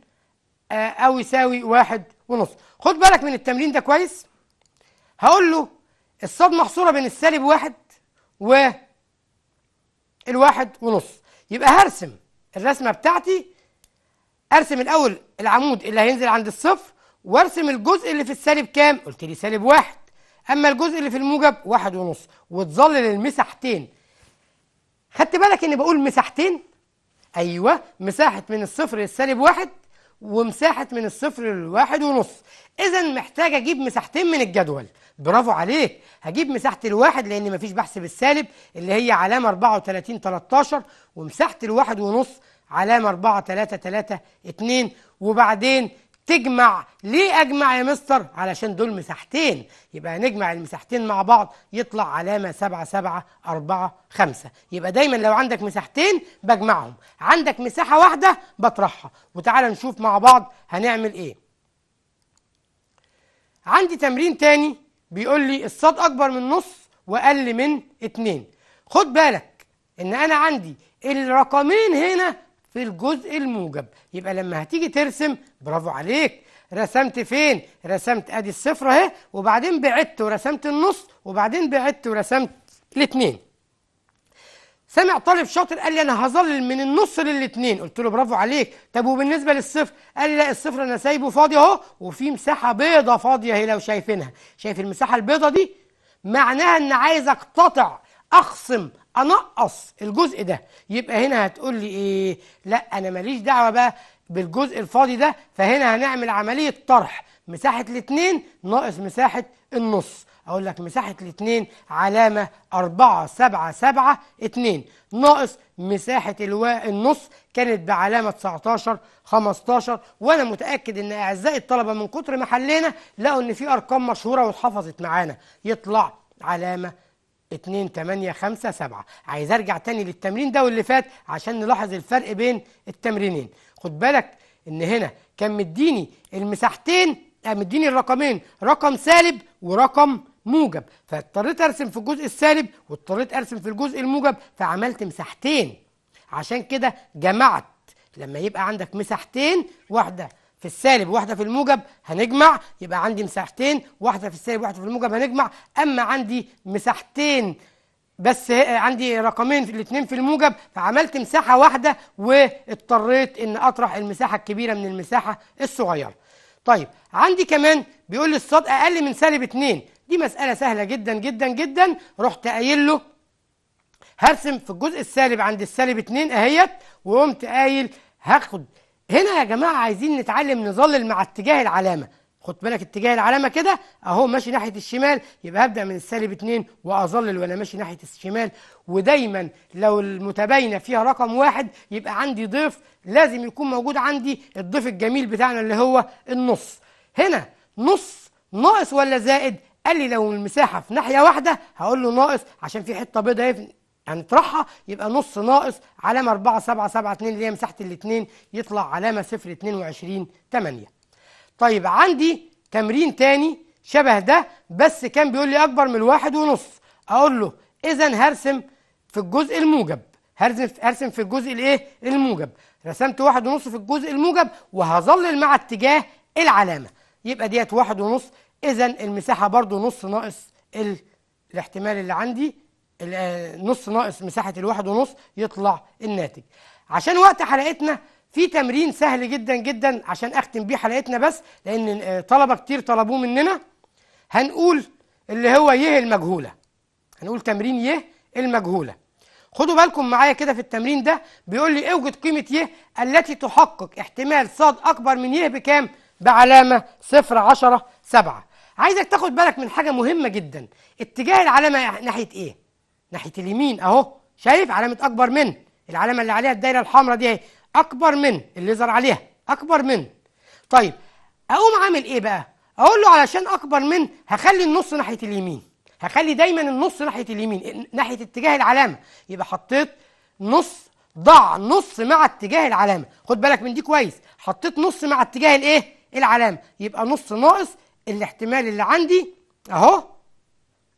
آه، او يساوي واحد ونص خد بالك من التمرين ده كويس هقول له الصاد محصوره بين السالب واحد و الواحد ونص يبقى هرسم الرسمه بتاعتي ارسم الاول العمود اللي هينزل عند الصفر وارسم الجزء اللي في السالب كام قلت لي سالب واحد اما الجزء اللي في الموجب واحد ونص وتظلل المساحتين خدت بالك اني بقول مساحتين ايوه مساحه من الصفر للسالب واحد ومساحه من الصفر للواحد ونص اذا محتاج اجيب مساحتين من الجدول برافو عليك هجيب مساحه الواحد لان مفيش بحث بالسالب اللي هي علامه 34 13 ومساحه الواحد ونص علامه 4 3 3 2 وبعدين تجمع ليه أجمع يا مستر؟ علشان دول مساحتين يبقى نجمع المساحتين مع بعض يطلع علامة سبعة سبعة أربعة خمسة يبقى دايما لو عندك مساحتين بجمعهم عندك مساحة واحدة بطرحها وتعالى نشوف مع بعض هنعمل إيه عندي تمرين تاني بيقول لي الصاد أكبر من نص وأقل من اتنين خد بالك إن أنا عندي الرقمين هنا في الجزء الموجب يبقى لما هتيجي ترسم برافو عليك رسمت فين رسمت ادي الصفر اهي وبعدين بعدت ورسمت النص وبعدين بعدت ورسمت الاثنين سمع طالب شاطر قال لي انا هظلل من النص للاثنين قلت له برافو عليك طب وبالنسبه للصفر قال لي لا الصفر انا سايبه فاضي اهو وفي مساحه بيضه فاضيه اهي لو شايفينها شايف المساحه البيضه دي معناها ان عايز اقتطع اخصم انقص الجزء ده يبقى هنا هتقول لي ايه لا انا ماليش دعوه بقى بالجزء الفاضي ده فهنا هنعمل عمليه طرح مساحه الاثنين ناقص مساحه النص اقول لك مساحه الاثنين علامه 4 7 7 2 ناقص مساحه الوا النص كانت بعلامه 19 15 وانا متاكد ان اعزائي الطلبه من كتر ما حلينا لقوا ان في ارقام مشهوره واتحفظت معانا يطلع علامه 2 8 5 7 عايز ارجع تاني للتمرين ده واللي فات عشان نلاحظ الفرق بين التمرينين خد بالك ان هنا كان مديني المساحتين آه، مديني الرقمين رقم سالب ورقم موجب فاضطريت ارسم في الجزء السالب واضطريت ارسم في الجزء الموجب فعملت مساحتين عشان كده جمعت لما يبقى عندك مساحتين واحده في السالب واحدة في الموجب هنجمع يبقى عندي مساحتين واحدة في السالب واحدة في الموجب هنجمع أما عندي مساحتين بس عندي رقمين في الاثنين في الموجب فعملت مساحة واحدة واضطريت إن أطرح المساحة الكبيرة من المساحة الصغيرة طيب عندي كمان بيقول لي الصاد أقل من سالب اتنين دي مسألة سهلة جدا جدا جدا رحت قايل له هرسم في الجزء السالب عند السالب اتنين أهيت وقمت قايل هاخد هنا يا جماعة عايزين نتعلم نظلل مع اتجاه العلامة خد بالك اتجاه العلامة كده أهو ماشي ناحية الشمال يبقى هبدأ من السالب 2 وأظلل وأنا ماشي ناحية الشمال ودايما لو المتباينة فيها رقم واحد يبقى عندي ضيف لازم يكون موجود عندي الضيف الجميل بتاعنا اللي هو النص هنا نص ناقص ولا زائد قال لي لو المساحة في ناحية واحدة هقول له ناقص عشان في حتة بيضاء هنطرحها يبقى نص ناقص علامة 4 7 7 2 اللي هي مساحة الاثنين يطلع علامة 0 22 8 طيب عندي تمرين تاني شبه ده بس كان بيقول لي أكبر من الواحد ونص أقول له إذا هرسم في الجزء الموجب هرسم هرسم في الجزء الايه الموجب رسمت واحد ونص في الجزء الموجب وهظلل مع اتجاه العلامة يبقى ديت واحد ونص إذا المساحة برضو نص ناقص الاحتمال اللي عندي نص ناقص مساحه الواحد ونص يطلع الناتج عشان وقت حلقتنا في تمرين سهل جدا جدا عشان اختم بيه حلقتنا بس لان آه، طلبه كتير طلبوه مننا هنقول اللي هو ي المجهوله هنقول تمرين ي المجهوله خدوا بالكم معايا كده في التمرين ده بيقول لي اوجد قيمه ي التي تحقق احتمال صاد اكبر من ي بكام بعلامه 0 10 7 عايزك تاخد بالك من حاجه مهمه جدا اتجاه العلامه ناحيه ايه ناحيه اليمين اهو شايف علامه اكبر من العلامه اللي عليها الدايره الحمراء دي اهي اكبر من الليزر عليها اكبر من طيب اقوم عامل ايه بقى اقول له علشان اكبر من هخلي النص ناحيه اليمين هخلي دايما النص ناحيه اليمين ناحيه اتجاه العلامه يبقى حطيت نص ضع نص مع اتجاه العلامه خد بالك من دي كويس حطيت نص مع اتجاه الايه العلامه يبقى نص ناقص الاحتمال اللي عندي اهو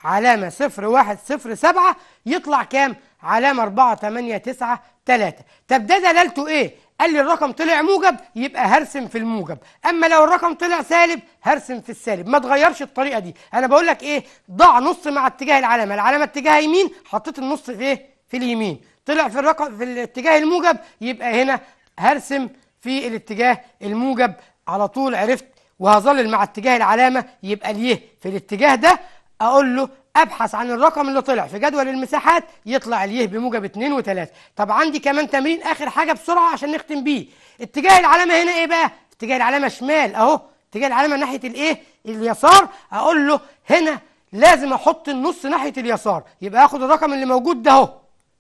علامة صفر واحد صفر سبعة يطلع كام؟ علامة أربعة تمانية تسعة تلاتة طب ده دلالته إيه؟ قال لي الرقم طلع موجب يبقى هرسم في الموجب اما لو الرقم طلع سالب هرسم في السالب ما تغيرش الطريقه دي انا بقول لك ايه ضع نص مع اتجاه العلامه العلامه اتجاه يمين حطيت النص في ايه في اليمين طلع في الرقم في الاتجاه الموجب يبقى هنا هرسم في الاتجاه الموجب على طول عرفت وهظلل مع اتجاه العلامه يبقى اليه في الاتجاه ده اقول له ابحث عن الرقم اللي طلع في جدول المساحات يطلع اليه بموجب 2 و3 طب عندي كمان تمرين اخر حاجه بسرعه عشان نختم بيه اتجاه العلامه هنا ايه بقى اتجاه العلامه شمال اهو اتجاه العلامه ناحيه الايه اليسار اقول له هنا لازم احط النص ناحيه اليسار يبقى اخد الرقم اللي موجود ده اهو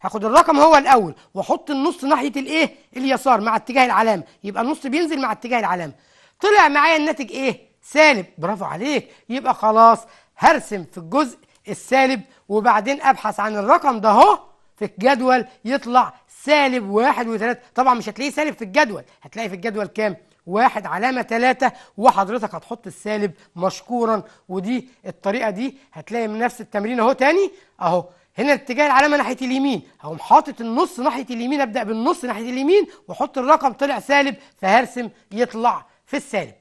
هاخد الرقم هو الاول واحط النص ناحيه الايه اليسار مع اتجاه العلامه يبقى النص بينزل مع اتجاه العلامه طلع معايا الناتج ايه سالب برافو عليك يبقى خلاص هرسم في الجزء السالب وبعدين ابحث عن الرقم ده اهو في الجدول يطلع سالب واحد وثلاثة طبعا مش هتلاقيه سالب في الجدول هتلاقي في الجدول كام واحد علامة تلاتة وحضرتك هتحط السالب مشكورا ودي الطريقة دي هتلاقي من نفس التمرين اهو تاني اهو هنا اتجاه العلامه ناحيه اليمين هقوم حاطط النص ناحيه اليمين ابدا بالنص ناحيه اليمين واحط الرقم طلع سالب فهرسم يطلع في السالب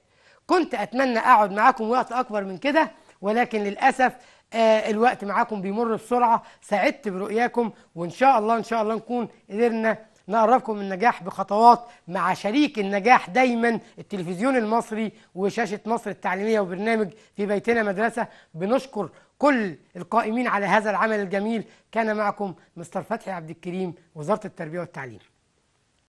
كنت اتمنى اقعد معاكم وقت اكبر من كده ولكن للأسف آه، الوقت معاكم بيمر بسرعة سعدت برؤياكم وإن شاء الله إن شاء الله نكون قدرنا نقربكم من النجاح بخطوات مع شريك النجاح دايما التلفزيون المصري وشاشة مصر التعليمية وبرنامج في بيتنا مدرسة بنشكر كل القائمين على هذا العمل الجميل كان معكم مستر فتحي عبد الكريم وزارة التربية والتعليم